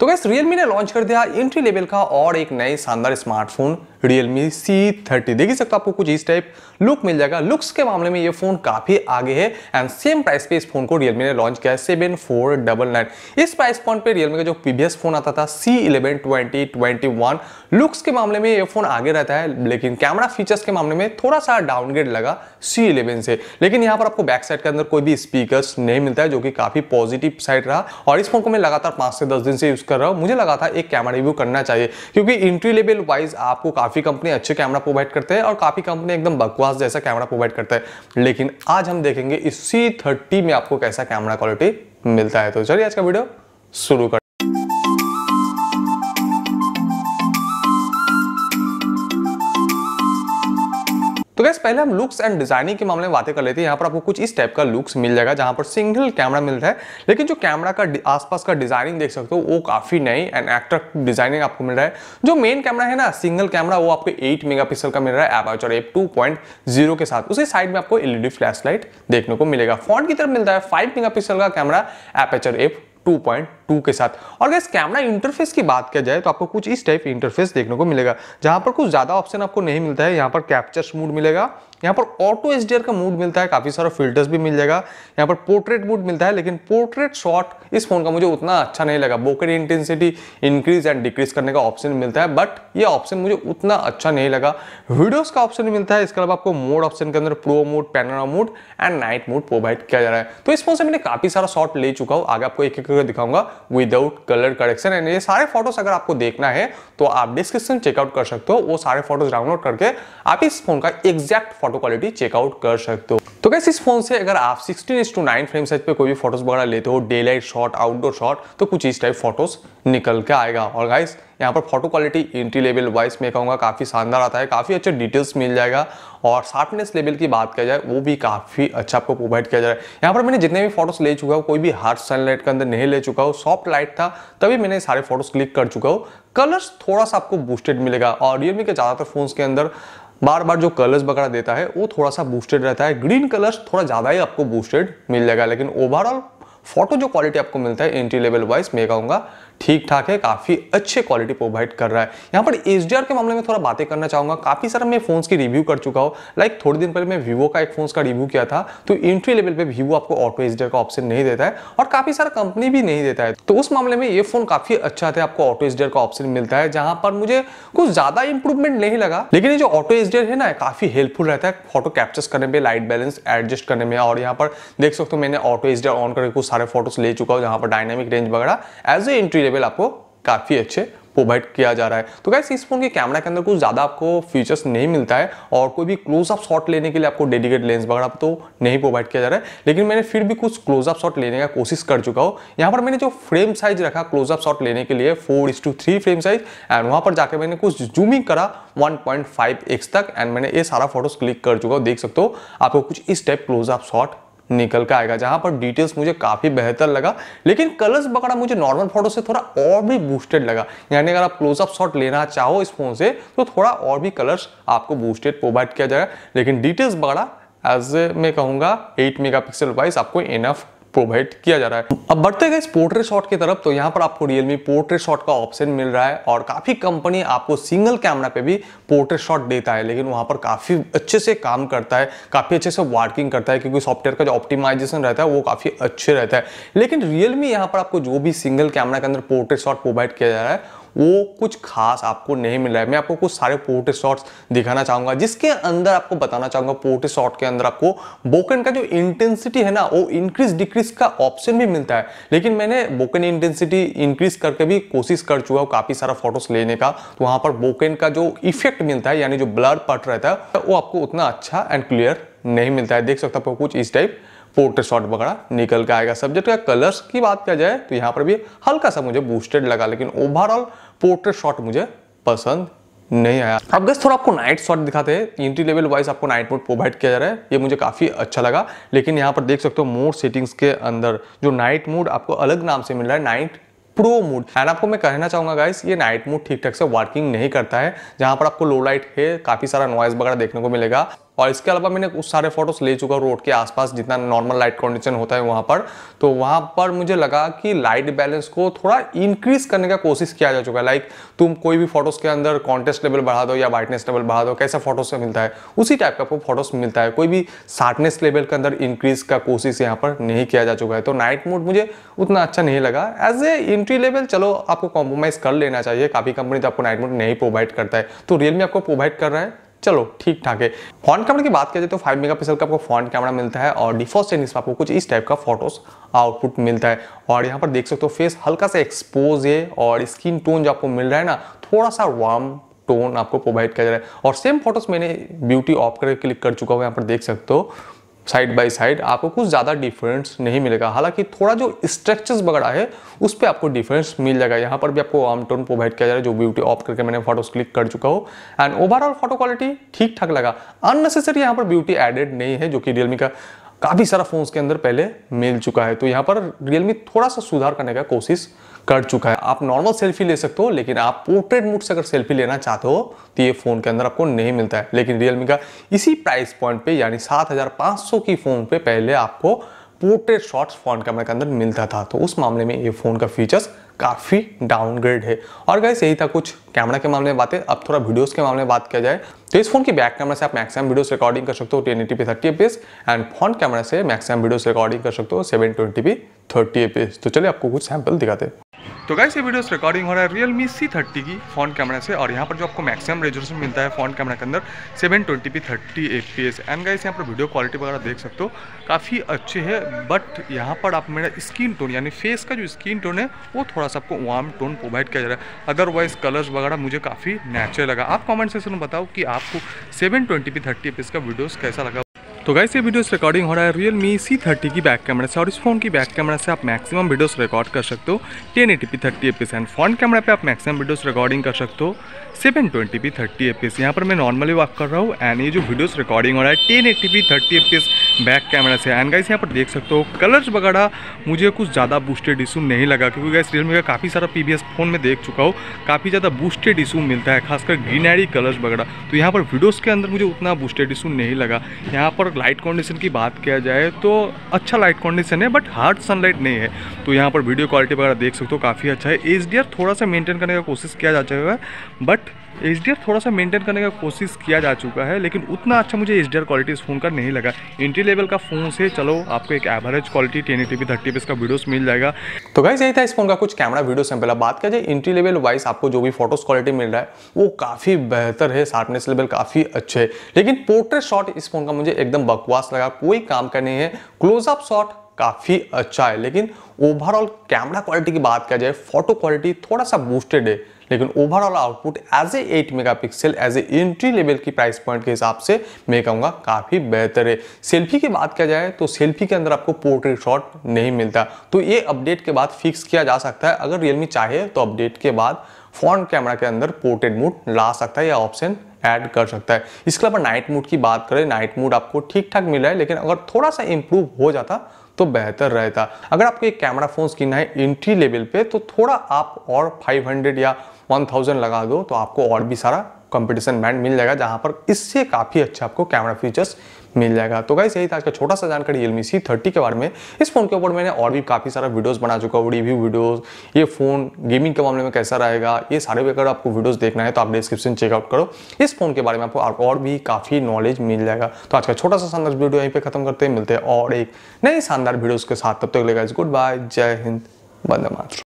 तो gas Realme ने launch कर दिया एंट्री लेवल का और एक नए शानदार स्मार्टफोन Realme C30 देख ही सकते हो आपको कुछ इस टाइप लुक मिल जाएगा लुक्स के मामले में ये फोन काफी आगे है एंड सेम प्राइस पे इस फोन को Realme ने लॉन्च किया सेवन फोर डबल नाइन इस प्राइस पॉइंट पे Realme का जो प्रीवियस फोन आता था C11 eleven twenty twenty one looks के मामले में ये फोन आगे रहता है लेकिन कैमरा फीचर्स के मामले में थोड़ा सा डाउनग्रेड लगा C11 से लेकिन यहाँ पर आपको बैक साइड के अंदर कोई भी स्पीकर नहीं मिलता है जो कि काफी पॉजिटिव साइड रहा और इस फोन को मैं लगातार पांच से दस दिन से यूज कर रहा हूँ मुझे लगा था एक कैमरा रिव्यू करना चाहिए क्योंकि इंट्री लेवल वाइज आपको काफी काफ़ी कंपनी अच्छे कैमरा प्रोवाइड करते हैं और काफ़ी कंपनी एकदम बकवास जैसा कैमरा प्रोवाइड करते हैं लेकिन आज हम देखेंगे इसी थर्टी में आपको कैसा कैमरा क्वालिटी मिलता है तो चलिए आज का वीडियो शुरू कर तो गैस पहले हम लुक्स एंड डिजाइनिंग के मामले में बातें कर लेते हैं यहाँ पर आपको कुछ इस टाइप का लुक्स मिल जाएगा जहाँ पर सिंगल कैमरा मिल रहा है लेकिन जो कैमरा का आसपास का डिजाइनिंग देख सकते हो वो काफी नई एंड एक्टर डिजाइनिंग आपको मिल रहा है जो मेन कैमरा है ना सिंगल कैमरा वो आपको एट मेगा का मिल रहा है एपाचर एप टू के साथ उसी साइड में आपको एलईडी फ्लैश e देखने को मिलेगा फॉन्ट की तरफ मिलता है फाइव मेगा का camera aperture f point two के साथ और अगर कैमरा इंटरफेस की बात किया जाए तो आपको कुछ इस टाइप इंटरफेस देखने को मिलेगा जहां पर कुछ ज़्यादा ऑप्शन आपको नहीं मिलता है यहां पर कैप्चर्स मूड मिलेगा यहाँ पर ऑटो एस का मूड मिलता है काफ़ी सारा फिल्टर्स भी मिल जाएगा यहाँ पर पोर्ट्रेट मूड मिलता है लेकिन पोर्ट्रेट शॉट इस फोन का मुझे उतना अच्छा नहीं लगा bokeh intensity increase and decrease करने का ऑप्शन मिलता है बट ये ऑप्शन मुझे उतना अच्छा नहीं लगा वीडियोस का ऑप्शन मिलता है इसके अलावा आपको मोड ऑप्शन के अंदर pro mode panorama mode and night mode provide किया जा रहा है तो इस फोन से मैंने काफ़ी सारा शॉट ले चुका हूँ आगे आपको एक एक दिखाऊंगा विदाउट कलर करेक्शन एंड ये सारे फोटोज अगर आपको देखना है तो आप डिस्क्रिप्शन चेकआउट कर सकते हो वो सारे फोटोज डाउनलोड करके आप इस फोन का एग्जैक्ट फोटो क्वालिटी चेकआउट कर सकते हो तो कैसे इस फोन से अगर आप सिक्सटीन इंस टू नाइन फ्रेम साइज पे कोई भी फोटोज वगैरह लेते हो daylight shot outdoor shot तो कुछ इस टाइप फोटोज निकल के आएगा और गाइस यहाँ पर photo quality entry level wise मैं कहूँगा काफ़ी शानदार आता है काफ़ी अच्छे डिटेल्स मिल जाएगा और शार्पनेस लेवल की बात किया जाए वो भी काफ़ी अच्छा आपको प्रोवाइड किया जा रहा है यहाँ पर मैंने जितने भी फोटोज ले चुका हूँ कोई भी हार्ड सनलाइट के अंदर नहीं ले चुका हूँ सॉफ्ट लाइट था तभी मैंने सारे फोटोज क्लिक कर चुका हूँ कलर्स थोड़ा सा आपको बूस्टेड मिलेगा और रियलमी के ज़्यादातर फोन्स के अंदर बार बार जो कलर्स वगैरह देता है वो थोड़ा सा बूस्टेड रहता है ग्रीन कलर्स थोड़ा ज़्यादा ही आपको बूस्टेड मिल जाएगा लेकिन ओवरऑल फोटो जो क्वालिटी आपको मिलता है एंट्री लेवल वाइज मैं कहूँगा ठीक ठाक है काफ़ी अच्छे क्वालिटी प्रोवाइड कर रहा है यहाँ पर एच के मामले में थोड़ा बातें करना चाहूंगा काफ़ी सारा मैं फ़ोन्स की रिव्यू कर चुका हूँ लाइक थोड़ी दिन पहले मैं वीवो का एक फ़ोन का रिव्यू किया था तो एंट्री लेवल पर वीवो आपको ऑटो एच का ऑप्शन नहीं देता है और काफ़ी सारा कंपनी भी नहीं देता है तो उस मामले में ये फ़ोन काफ़ी अच्छा था आपको ऑटो एच का ऑप्शन मिलता है जहां पर मुझे कुछ ज़्यादा इंप्रूवमेंट नहीं लगा लेकिन ये जो ऑटो एच है ना काफ़ी हेल्पफुल रहता है फोटो कैप्चर्स करने में लाइट बैलेंस एडजस्ट करने में और यहाँ पर देख सकते हो मैंने ऑटो एच ऑन करके कुछ सारे फोटोज ले चुका हूँ जहां पर डायनेमिक रेंज वगैरह एज ए एंट्री लेवल आपको काफ़ी अच्छे प्रोवाइड किया जा रहा है तो कैसे इस फोन के कैमरा के अंदर कुछ ज़्यादा आपको फीचर्स नहीं मिलता है और कोई भी क्लोजअप शॉट लेने के लिए आपको डेडिकेट लेंस वगैरह तो नहीं प्रोवाइड किया जा रहा है लेकिन मैंने फिर भी कुछ क्लोजअप शॉट लेने का कोशिश कर चुका हूँ यहाँ पर मैंने जो फ्रेम साइज रखा क्लोजअप शॉट लेने के लिए four is to three frame size and वहाँ पर जाकर मैंने कुछ जूमिंग करा वन पॉइंट फाइव एक्स तक एंड मैंने ये सारा फोटोज क्लिक कर चुका हूँ देख सकते हो आपको कुछ इस टाइप क्लोजअप शॉट निकल कर आएगा जहां पर डिटेल्स मुझे काफ़ी बेहतर लगा लेकिन कलर्स पकड़ा मुझे नॉर्मल फोटो से थोड़ा और भी बूस्टेड लगा यानी अगर आप क्लोजअप शॉट लेना चाहो इस फोन से तो थोड़ा और भी कलर्स आपको बूस्टेड प्रोवाइड किया जाएगा लेकिन डिटेल्स बगड़ा एज मैं कहूँगा एट मेगा पिक्सल वाइज आपको इनफ प्रोवाइड किया जा रहा है अब बढ़ते गए पोर्ट्रेट शॉट की तरफ तो यहाँ पर आपको रियलमी पोर्ट्रेट शॉट का ऑप्शन मिल रहा है और काफी कंपनी आपको सिंगल कैमरा पे भी पोर्ट्रेट शॉट देता है लेकिन वहां पर काफी अच्छे से काम करता है काफी अच्छे से वर्किंग करता है क्योंकि सॉफ्टवेयर का जो ऑप्टिमाइजेशन रहता है वो काफी अच्छे रहता है लेकिन रियलमी यहाँ पर आपको जो भी सिंगल कैमरा के अंदर पोर्ट्रेट शॉट प्रोवाइड किया जा रहा है वो कुछ खास आपको नहीं मिल रहा है मैं आपको कुछ सारे पोर्ट शॉट्स दिखाना चाहूँगा जिसके अंदर आपको बताना चाहूंगा पोर्ट शॉट के अंदर आपको बोकन का जो इंटेंसिटी है ना वो इंक्रीज डिक्रीज का ऑप्शन भी मिलता है लेकिन मैंने बोकन इंटेंसिटी इंक्रीज करके भी कोशिश कर चुका हूँ काफ़ी सारा फोटोस लेने का तो वहाँ पर बोकन का जो इफेक्ट मिलता है यानी जो ब्लड पट रहता है वो आपको उतना अच्छा एंड क्लियर नहीं मिलता है देख सकते आपको कुछ इस टाइप पोर्ट्रेट शॉट वगैरह निकल के आएगा सब्जेक्ट का कलर्स की बात किया जाए तो यहाँ पर भी हल्का सा मुझे बूस्टेड लगा लेकिन ओवरऑल पोर्ट्रेट शॉट मुझे पसंद नहीं आया अब गैस थोड़ा आपको नाइट शॉट दिखाते हैं इंट्री लेवल वाइज आपको नाइट मोड प्रोवाइड किया जा रहा है ये मुझे काफ़ी अच्छा लगा लेकिन यहाँ पर देख सकते हो मोड सेटिंग्स के अंदर जो नाइट मोड आपको अलग नाम से मिल रहा है नाइट प्रो मोड एंड आपको मैं कहना चाहूँगा गाइस ये नाइट मोड ठीक ठाक से वर्किंग नहीं करता है जहाँ पर आपको लो लाइट है काफ़ी सारा नॉइज़ वगैरह देखने को मिलेगा और इसके अलावा मैंने उस सारे फोटोज़ ले चुका रोड के आसपास जितना नॉर्मल लाइट कंडीशन होता है वहाँ पर तो वहाँ पर मुझे लगा कि लाइट बैलेंस को थोड़ा इंक्रीज करने का कोशिश किया जा चुका है लाइक तुम कोई भी फोटोज़ के अंदर कॉन्टेस्ट लेवल बढ़ा दो या वाइटनेस लेवल बढ़ा दो कैसा फोटोज मिलता है उसी टाइप का फोटोज मिलता है कोई भी शार्टनेस लेवल के अंदर इंक्रीज का कोशिश यहाँ पर नहीं किया जा चुका है तो नाइट मोड मुझे उतना अच्छा नहीं लगा एज ए एंट्री लेवल चलो आपको कॉम्प्रोमाइज़ कर लेना चाहिए काफ़ी कंपनी तो आपको नाइट मोड नहीं प्रोवाइड करता है तो रियलमी आपको प्रोवाइड कर रहा है चलो ठीक ठाक है फ्रंट कैमरा की बात करें तो फाइव मेगापिक्सल का आपको फ्रंट कैमरा मिलता है और डिफॉल्ट सेटिंग्स में आपको कुछ इस टाइप का फोटोज आउटपुट मिलता है और यहाँ पर देख सकते हो फेस हल्का सा एक्सपोज है और स्किन टोन जो आपको मिल रहा है ना थोड़ा सा वार्म टोन आपको प्रोवाइड किया जा रहा है और सेम फोटोज मैंने ब्यूटी ऑफ करके क्लिक कर चुका हूँ यहाँ पर देख सकते हो साइड बाय साइड आपको कुछ ज़्यादा डिफरेंस नहीं मिलेगा हालांकि थोड़ा जो स्ट्रक्चर्स वगैरह है उस पर आपको डिफरेंस मिल जाएगा यहाँ पर भी आपको आम टोन प्रोवाइड किया जा रहा है जो ब्यूटी ऑफ करके मैंने फोटोज क्लिक कर चुका हो एंड ओवरऑल फोटो क्वालिटी ठीक ठाक लगा अननेसेसरी यहाँ पर ब्यूटी एडेड नहीं है जो कि रियलमी का काफ़ी सारा फोन्स के अंदर पहले मिल चुका है तो यहाँ पर रियलमी थोड़ा सा सुधार करने का कोशिश कर चुका है आप नॉर्मल सेल्फी ले सकते हो लेकिन आप पोर्ट्रेट मोड से अगर सेल्फी लेना चाहते हो तो ये फ़ोन के अंदर आपको नहीं मिलता है लेकिन रियलमी का इसी प्राइस पॉइंट पे यानी 7500 की फ़ोन पे पहले आपको पोर्ट्रेट शॉट्स फ्रंट कैमरा के अंदर मिलता था तो उस मामले में ये फ़ोन का फीचर्स काफ़ी डाउनग्रेड है और गैस यही था कुछ कैमरा के मामले में बातें अब थोड़ा वीडियोस के मामले में बात किया जाए तो इस फोन की बैक कैमरा से आप मैक्सिमम वीडियोस रिकॉर्डिंग कर सकते हो ten eighty P thirty FPS and front camera से मैक्सिमम वीडियोस रिकॉर्डिंग कर सकते हो seven twenty P thirty FPS तो चलिए आपको कुछ सैम्पल दिखाते हैं तो गाइस ये वीडियोस रिकॉर्डिंग हो रहा है रियल मी सी थर्टी की फ़ोन कैमरा से और यहाँ पर जो आपको मैक्सिमम रेजोल्यूशन मिलता है फ़ोन कैमरा के अंदर seven twenty P thirty F P S and guys यहाँ पर वीडियो क्वालिटी वगैरह देख सकते हो काफ़ी अच्छी है बट यहाँ पर आप मेरा स्किन टोन यानी फेस का जो स्किन टोन है वो थोड़ा सा आपको वार्म टोन प्रोवाइड किया जा रहा है अदरवाइज़ कलर्स वगैरह मुझे काफ़ी नेचुरल लगा आप कॉमेंट सेक्शन में बताओ कि आपको seven twenty P thirty F का वीडियोज़ कैसा लगा तो गाइस ये वीडियोस रिकॉर्डिंग हो रहा है रियल मी सी थर्टी की बैक कैमरा से और इस फोन की बैक कैमरा से आप मैक्सिमम वीडियोस रिकॉर्ड कर सकते हो ten eighty P thirty F and front camera पे आप मैक्सिमम वीडियोस रिकॉर्डिंग कर सकते हो seven twenty P thirty F यहाँ पर मैं नॉर्मली वॉक कर रहा हूँ एंड ये जो वीडियोस रिकॉर्डिंग हो रहा है ten eighty P thirty F back camera से एंड गाइस यहाँ पर देख सकते हो कलर्स वगैरह मुझे कुछ ज़्यादा बूस्टेड इशू नहीं लगा क्योंकि गाइस रियलमी का काफ़ी सारा पी फ़ोन में देख चुका हूँ काफ़ी ज़्यादा बूस्टेड इशू मिलता है खासकर ग्रीनरी कलर्स वगैरह तो यहाँ पर वीडियोज़ के अंदर मुझे उतना बूस्टेड इशू नहीं लगा यहाँ पर लाइट कंडीशन की बात किया जाए तो अच्छा लाइट कंडीशन है बट हार्ड सनलाइट नहीं है तो यहाँ पर वीडियो क्वालिटी वगैरह देख सकते हो काफ़ी अच्छा है एच थोड़ा सा मेंटेन करने का कोशिश किया जा जाएगा बट एच थोड़ा सा मेंटेन करने का कोशिश किया जा चुका है लेकिन उतना अच्छा मुझे एच क्वालिटी इस फ़ोन का नहीं लगा एंट्री लेवल का फ़ोन से चलो आपको एक average quality ten eighty P thirty का वीडियोस मिल जाएगा तो गाइज यही था इस फोन का कुछ कैमरा वीडियो सैम्पल अब बात किया जाए एंट्री लेवल वाइज आपको जो भी फोटोज क्वालिटी मिल रहा है वो काफ़ी बेहतर है शार्पनेस लेवल काफ़ी अच्छे है लेकिन पोर्ट्रेट शॉट इस फोन का मुझे एकदम बकवास लगा कोई काम का नहीं है क्लोजअप शॉट काफ़ी अच्छा है लेकिन ओवरऑल कैमरा क्वालिटी की बात किया जाए फोटो क्वालिटी थोड़ा सा बूस्टेड है लेकिन overall output as a eight mega pixel as a entry level की प्राइस पॉइंट के हिसाब से मैं कहूँगा काफ़ी बेहतर है सेल्फी की बात किया जाए तो सेल्फी के अंदर आपको पोर्ट्रेट शॉट नहीं मिलता तो ये अपडेट के बाद फिक्स किया जा सकता है अगर रियलमी चाहे तो अपडेट के बाद फ्रंट कैमरा के अंदर पोर्ट्रेट मोड ला सकता है या ऑप्शन ऐड कर सकता है इसके अलावा नाइट मोड की बात करें नाइट मोड आपको ठीक ठाक मिला है लेकिन अगर थोड़ा सा इम्प्रूव हो जाता तो बेहतर रहता अगर आपको एक कैमरा फ़ोन स्किन है एंट्री लेवल पे तो थोड़ा आप और 500 या 1000 लगा दो तो आपको और भी सारा कंपटीशन बैंड मिल जाएगा जहाँ पर इससे काफ़ी अच्छा आपको कैमरा फीचर्स मिल जाएगा तो गाइस यही था आज का छोटा सा जानकारी रियलमी सी थर्टी के बारे में इस फोन के ऊपर मैंने और भी काफ़ी सारा वीडियोस बना चुका हूँ रिव्यू वीडियोस ये फोन गेमिंग के मामले में कैसा रहेगा ये सारे भी अगर आपको वीडियोस देखना है तो आप डिस्क्रिप्शन चेकआउट करो इस फोन के बारे में आपको और भी काफ़ी नॉलेज मिल जाएगा तो आज का छोटा सा शानदार वीडियो यहीं पर खत्म करते हैं मिलते हैं और एक नई शानदार वीडियोज़ के साथ तब तक लेगा गुड बाय जय हिंद वंदे मात्र